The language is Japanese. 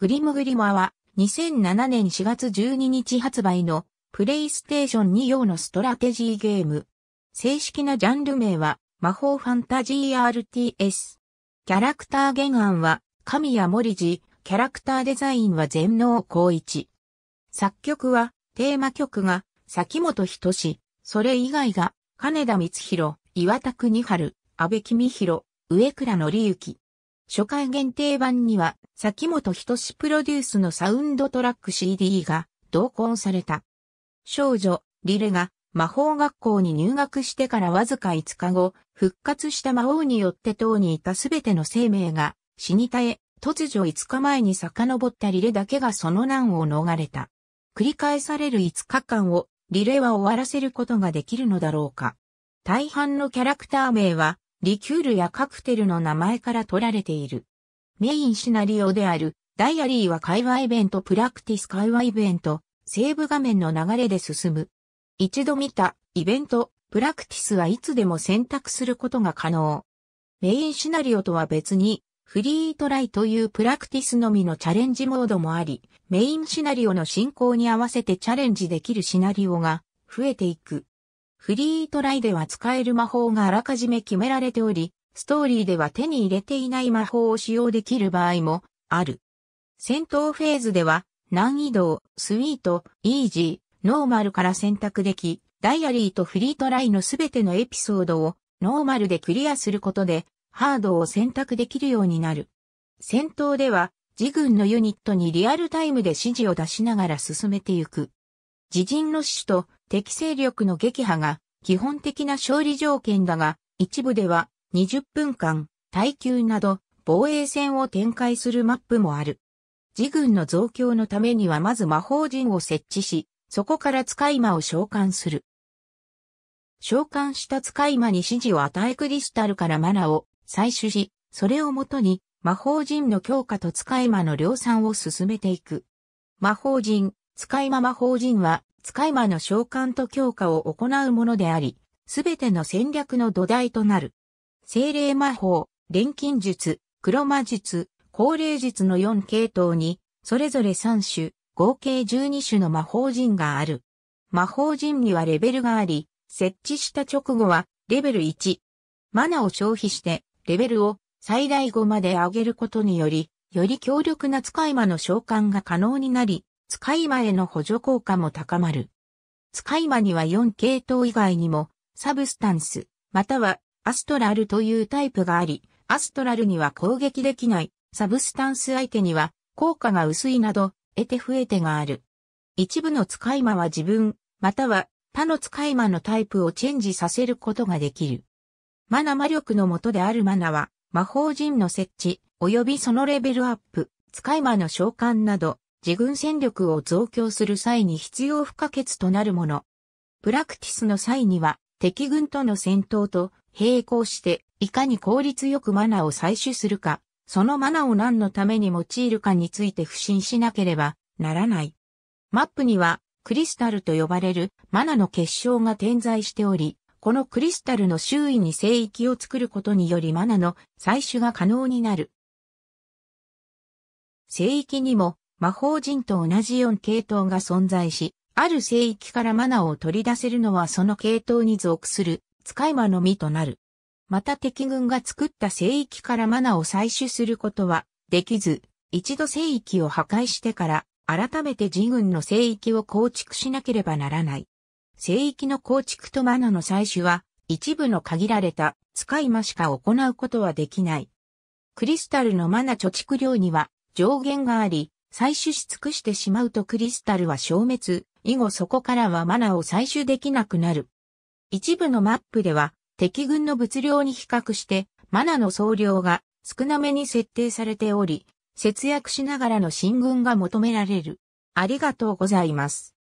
グリムグリマは2007年4月12日発売のプレイステーション2用のストラテジーゲーム。正式なジャンル名は魔法ファンタジー RTS。キャラクター原案は神谷森寺、キャラクターデザインは全能光一。作曲はテーマ曲が崎本人志、それ以外が金田光弘、岩田国春、安部公弘、上倉則之。初回限定版には崎本人志プロデュースのサウンドトラック CD が同梱された。少女、リレが魔法学校に入学してからわずか5日後、復活した魔王によって塔にいたすべての生命が死に絶え、突如5日前に遡ったリレだけがその難を逃れた。繰り返される5日間をリレは終わらせることができるのだろうか。大半のキャラクター名はリキュールやカクテルの名前から取られている。メインシナリオであるダイアリーは会話イベントプラクティス会話イベント、セーブ画面の流れで進む。一度見たイベント、プラクティスはいつでも選択することが可能。メインシナリオとは別に、フリートライというプラクティスのみのチャレンジモードもあり、メインシナリオの進行に合わせてチャレンジできるシナリオが増えていく。フリートライでは使える魔法があらかじめ決められており、ストーリーでは手に入れていない魔法を使用できる場合もある。戦闘フェーズでは難易度をスイート、イージー、ノーマルから選択でき、ダイアリーとフリートライのすべてのエピソードをノーマルでクリアすることでハードを選択できるようになる。戦闘では自軍のユニットにリアルタイムで指示を出しながら進めていく。自陣の死と敵勢力の撃破が基本的な勝利条件だが、一部では20分間、耐久など防衛戦を展開するマップもある。自軍の増強のためにはまず魔法陣を設置し、そこから使い魔を召喚する。召喚した使い魔に指示を与えクリスタルからマナを採取し、それをもとに魔法陣の強化と使い魔の量産を進めていく。魔法陣、使い魔魔法陣は使い魔の召喚と強化を行うものであり、すべての戦略の土台となる。精霊魔法、錬金術、黒魔術、高霊術の4系統に、それぞれ3種、合計12種の魔法陣がある。魔法陣にはレベルがあり、設置した直後は、レベル1。マナを消費して、レベルを最大5まで上げることにより、より強力な使い魔の召喚が可能になり、使い魔への補助効果も高まる。使い魔には4系統以外にも、サブスタンス、またはアストラルというタイプがあり、アストラルには攻撃できない、サブスタンス相手には効果が薄いなど、得て増えてがある。一部の使い魔は自分、または他の使い魔のタイプをチェンジさせることができる。マナ魔力のとであるマナは、魔法陣の設置、及びそのレベルアップ、使い魔の召喚など、自軍戦力を増強する際に必要不可欠となるもの。プラクティスの際には、敵軍との戦闘と並行して、いかに効率よくマナを採取するか、そのマナを何のために用いるかについて不信しなければならない。マップには、クリスタルと呼ばれるマナの結晶が点在しており、このクリスタルの周囲に聖域を作ることによりマナの採取が可能になる。聖域にも魔法人と同じ4系統が存在し、ある聖域からマナを取り出せるのはその系統に属する使い魔の実となる。また敵軍が作った聖域からマナを採取することはできず、一度聖域を破壊してから改めて自軍の聖域を構築しなければならない。聖域の構築とマナの採取は一部の限られた使い魔しか行うことはできない。クリスタルのマナ貯蓄量には上限があり、採取し尽くしてしまうとクリスタルは消滅、以後そこからはマナを採取できなくなる。一部のマップでは敵軍の物量に比較してマナの総量が少なめに設定されており、節約しながらの進軍が求められる。ありがとうございます。